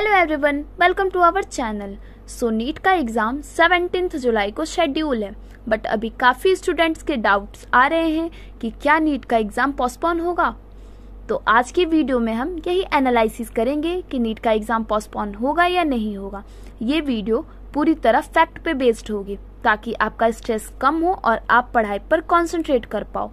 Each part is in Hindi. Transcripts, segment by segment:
hello everyone welcome to our channel so NEET का एग्ज़ाम सेवनटीन जुलाई को शेड्यूल है बट अभी काफ़ी स्टूडेंट्स के डाउट्स आ रहे हैं कि क्या नीट का एग्ज़ाम पोस्टपोन होगा तो आज की वीडियो में हम यही एनालिसिस करेंगे कि नीट का एग्ज़ाम पोस्टपोन होगा या नहीं होगा ये वीडियो पूरी तरह फैक्ट पे बेस्ड होगी ताकि आपका स्ट्रेस कम हो और आप पढ़ाई पर कॉन्सेंट्रेट कर पाओ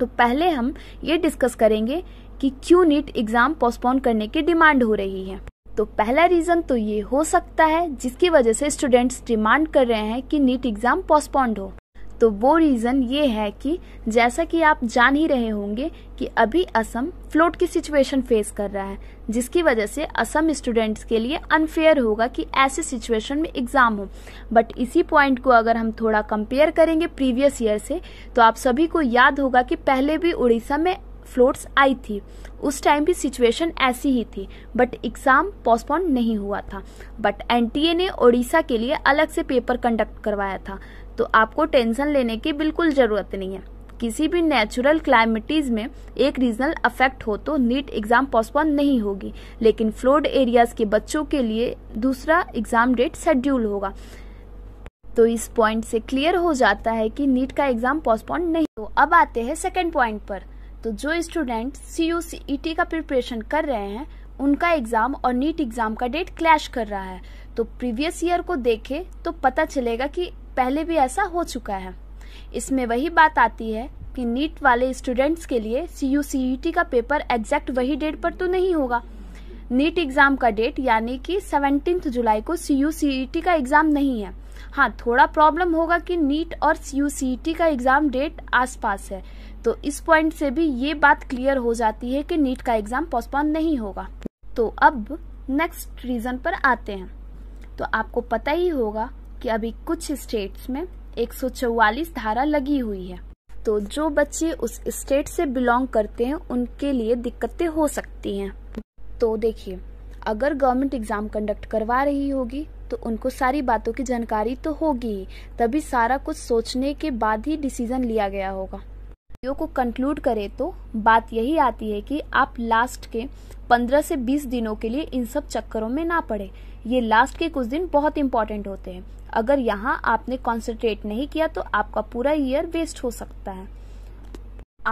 तो पहले हम ये डिस्कस करेंगे कि क्यों नीट एग्ज़ाम पोस्टपोन करने की डिमांड हो रही है तो पहला रीज़न तो ये हो सकता है जिसकी वजह से स्टूडेंट्स डिमांड कर रहे हैं कि नीट एग्ज़ाम पोस्टपोन्ड हो तो वो रीज़न ये है कि जैसा कि आप जान ही रहे होंगे कि अभी असम फ्लोट की सिचुएशन फेस कर रहा है जिसकी वजह से असम स्टूडेंट्स के लिए अनफेयर होगा कि ऐसे सिचुएशन में एग्ज़ाम हो बट इसी पॉइंट को अगर हम थोड़ा कंपेयर करेंगे प्रीवियस ईयर से तो आप सभी को याद होगा कि पहले भी उड़ीसा में फ्लोट्स आई थी उस टाइम भी सिचुएशन ऐसी ही थी बट एग्ज़ाम पोस्टपोन नहीं हुआ था बट एन ने ओडिशा के लिए अलग से पेपर कंडक्ट करवाया था तो आपको टेंशन लेने की बिल्कुल ज़रूरत नहीं है किसी भी नेचुरल क्लाइमेटीज में एक रीजनल अफेक्ट हो तो नीट एग्जाम पोस्टपोन नहीं होगी लेकिन फ्लोड एरियाज के बच्चों के लिए दूसरा एग्जाम डेट शेड्यूल होगा तो इस पॉइंट से क्लियर हो जाता है कि नीट का एग्जाम पोस्टपोन नहीं हो अब आते हैं सेकेंड पॉइंट पर तो जो student C U C T का प्रिपरेशन कर रहे हैं उनका एग्ज़ाम और नीट एग्ज़ाम का डेट क्लैश कर रहा है तो प्रीवियस ईयर को देखे तो पता चलेगा कि पहले भी ऐसा हो चुका है इसमें वही बात आती है कि नीट वाले स्टूडेंट्स के लिए सी यू टी का पेपर एग्जैक्ट वही डेट पर तो नहीं होगा नीट एग्जाम का डेट यानी कि सेवनटीन जुलाई को सी यू e का एग्जाम नहीं है हाँ थोड़ा प्रॉब्लम होगा कि नीट और सी यू सी टी का एग्जाम डेट आसपास है तो इस पॉइंट से भी ये बात क्लियर हो जाती है कि नीट का एग्जाम पोस्टपोन नहीं होगा तो अब नेक्स्ट रीजन पर आते हैं तो आपको पता ही होगा कि अभी कुछ स्टेट्स में एक धारा लगी हुई है तो जो बच्चे उस स्टेट से बिलोंग करते हैं उनके लिए दिक्कतें हो सकती हैं तो देखिए अगर गवर्नमेंट एग्जाम कंडक्ट करवा रही होगी तो उनको सारी बातों की जानकारी तो होगी तभी सारा कुछ सोचने के बाद ही डिसीजन लिया गया होगा वीडियो को कंक्लूड करें तो बात यही आती है कि आप लास्ट के 15 से 20 दिनों के लिए इन सब चक्करों में ना पड़े ये लास्ट के कुछ दिन बहुत इंपॉर्टेंट होते हैं अगर यहाँ आपने कॉन्सेंट्रेट नहीं किया तो आपका पूरा ईयर वेस्ट हो सकता है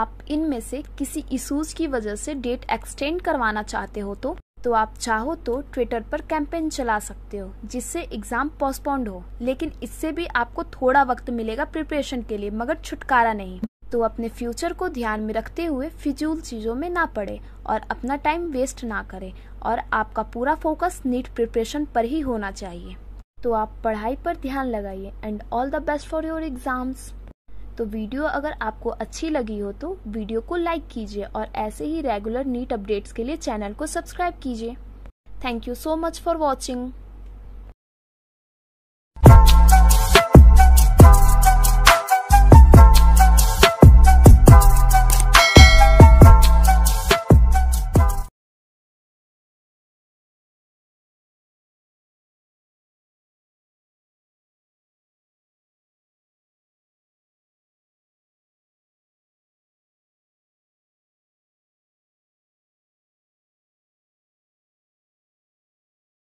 आप इनमें से किसी इशूज की वजह से डेट एक्सटेंड करवाना चाहते हो तो तो आप चाहो तो ट्विटर पर कैंपेन चला सकते हो जिससे एग्जाम पोस्टपोन्ड हो लेकिन इससे भी आपको थोड़ा वक्त मिलेगा प्रिपरेशन के लिए मगर छुटकारा नहीं तो अपने फ्यूचर को ध्यान में रखते हुए फिजूल चीज़ों में ना पड़े और अपना टाइम वेस्ट ना करें और आपका पूरा फोकस नीट प्रिपरेशन पर ही होना चाहिए तो आप पढ़ाई पर ध्यान लगाइए and all the best for your exams तो वीडियो अगर आपको अच्छी लगी हो तो वीडियो को लाइक कीजिए और ऐसे ही रेगुलर नीट अपडेट्स के लिए चैनल को सब्सक्राइब कीजिए thank you so much for watching